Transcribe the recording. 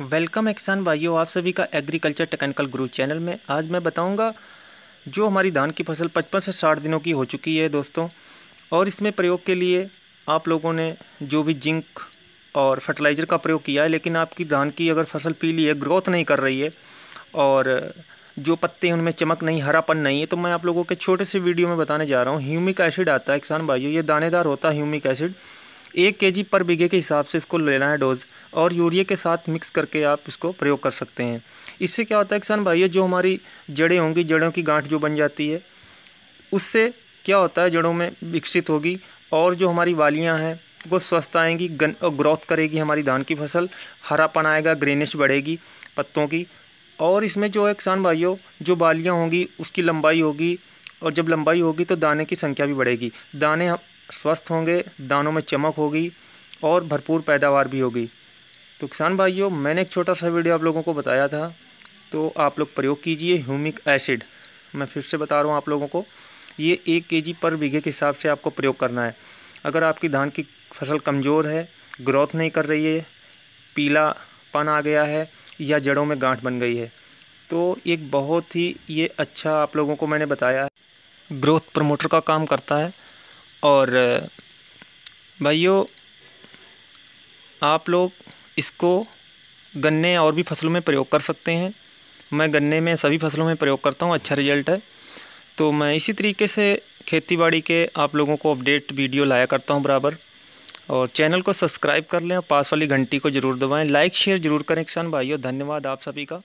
welcome एक्सान भाइयों आप सभी का एग्रीकल्चर टेक्निकल ग्रुप चैनल में आज मैं बताऊंगा जो हमारी धान की फसल 55 से 60 दिनों की हो चुकी है दोस्तों और इसमें प्रयोग के लिए आप लोगों ने जो भी जिंक और फर्टिलाइज़र का प्रयोग किया है लेकिन आपकी धान की अगर फसल पीली है ग्रोथ नहीं कर रही है और जो पत्ते उनमें चमक नहीं हरापन नहीं है तो मैं आप लोगों के छोटे से वीडियो में बताने जा रहा हूँ ह्यूमिक एसिड आता है किसान भाइयों ये दानेदार होता है ह्यूमिक एसिड एक के जी पर बीघे के हिसाब से इसको लेना है डोज़ और यूरिया के साथ मिक्स करके आप इसको प्रयोग कर सकते हैं इससे क्या होता है किसान भाइयों जो हमारी जड़ें होंगी जड़ों की गांठ जो बन जाती है उससे क्या होता है जड़ों में विकसित होगी और जो हमारी वालियाँ हैं वो स्वस्थ आएँगी गन ग्रोथ करेगी हमारी धान की फसल हरापन आएगा ग्रेनिश बढ़ेगी पत्तों की और इसमें जो है किसान भाइयों जो बालियाँ होंगी उसकी लंबाई होगी और जब लंबाई होगी तो दाने की संख्या भी बढ़ेगी दाने स्वस्थ होंगे दानों में चमक होगी और भरपूर पैदावार भी होगी तो किसान भाइयों मैंने एक छोटा सा वीडियो आप लोगों को बताया था तो आप लोग प्रयोग कीजिए ह्यूमिक एसिड मैं फिर से बता रहा हूँ आप लोगों को ये एक के पर बीघे के हिसाब से आपको प्रयोग करना है अगर आपकी धान की फसल कमज़ोर है ग्रोथ नहीं कर रही है पीला पन आ गया है या जड़ों में गांठ बन गई है तो एक बहुत ही ये अच्छा आप लोगों को मैंने बताया है ग्रोथ प्रमोटर का काम करता है और भाइयों आप लोग इसको गन्ने और भी फसलों में प्रयोग कर सकते हैं मैं गन्ने में सभी फसलों में प्रयोग करता हूँ अच्छा रिजल्ट है तो मैं इसी तरीके से खेती बाड़ी के आप लोगों को अपडेट वीडियो लाया करता हूँ बराबर और चैनल को सब्सक्राइब कर लें और पास वाली घंटी को ज़रूर दबाएं लाइक शेयर ज़रूर करें किसान भाइयों धन्यवाद आप सभी का